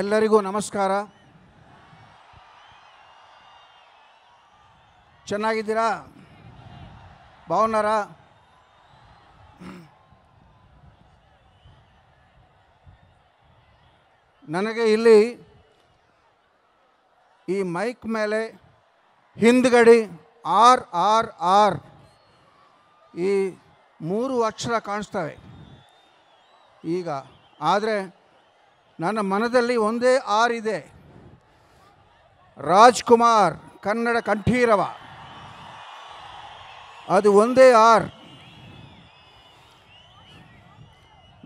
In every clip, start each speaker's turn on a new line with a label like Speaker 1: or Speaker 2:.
Speaker 1: ಎಲ್ಲರಿಗೂ ನಮಸ್ಕಾರ ಚೆನ್ನಾಗಿದ್ದೀರಾ ಭಾವನಾರ ನನಗೆ ಇಲ್ಲಿ ಈ ಮೈಕ್ ಮೇಲೆ ಹಿಂದ್ಗಡಿ ಆರ್ ಆರ್ ಆರ್ ಈ ಮೂರು ಅಕ್ಷರ ಕಾಣಿಸ್ತವೆ ಈಗ ಆದರೆ ನನ್ನ ಮನದಲ್ಲಿ ಒಂದೇ ಆರ್ ಇದೆ ರಾಜ್ಕುಮಾರ್ ಕನ್ನಡ ಕಂಠೀರವ ಅದು ಒಂದೇ ಆರ್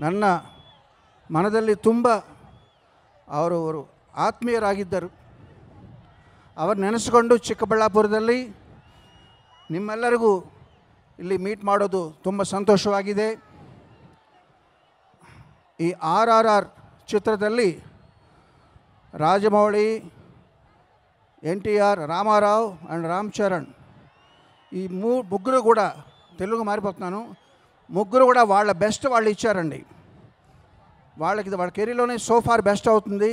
Speaker 1: ನನ್ನ ಮನದಲ್ಲಿ ತುಂಬ ಅವರು ಆತ್ಮೀಯರಾಗಿದ್ದರು ಅವರು ನೆನೆಸಿಕೊಂಡು ಚಿಕ್ಕಬಳ್ಳಾಪುರದಲ್ಲಿ ನಿಮ್ಮೆಲ್ಲರಿಗೂ ಇಲ್ಲಿ ಮೀಟ್ ಮಾಡೋದು ತುಂಬ ಸಂತೋಷವಾಗಿದೆ ಈ ಆರ್ ಆರ್ ಆರ್ చిత్రతల్లి రాజమౌళి ఎన్టీఆర్ రామారావు అండ్ రామ్ చరణ్ ఈ మూ ముగ్గురు కూడా తెలుగు మారిపోతున్నాను ముగ్గురు కూడా వాళ్ళ బెస్ట్ వాళ్ళు ఇచ్చారండి వాళ్ళకి వాళ్ళ కెరీర్లోనే సోఫార్ బెస్ట్ అవుతుంది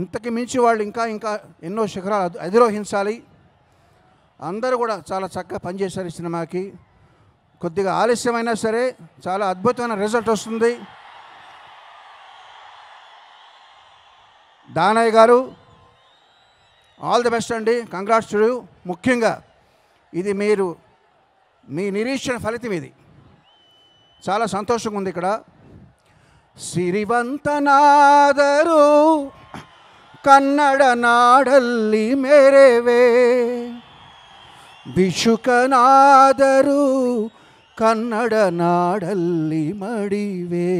Speaker 1: ఇంతకు మించి వాళ్ళు ఇంకా ఇంకా ఎన్నో శిఖరాలు అధిరోహించాలి అందరూ కూడా చాలా చక్కగా పనిచేశారు ఈ సినిమాకి కొద్దిగా ఆలస్యమైనా సరే చాలా అద్భుతమైన రిజల్ట్ వస్తుంది Danayya garu all the best అండి కంగ్రాట్స్ టు ముఖ్యంగా ఇది మీరు మీ నిరీక్షణ ఫలితం ఇది చాలా సంతోషంగా ఉంది ఇక్కడ కన్నడ నాడల్లి మేరేవే ಮೇರೆವೆ ಬಿಶುಕನಾದರು కన్నడ నాడల్లి మడివే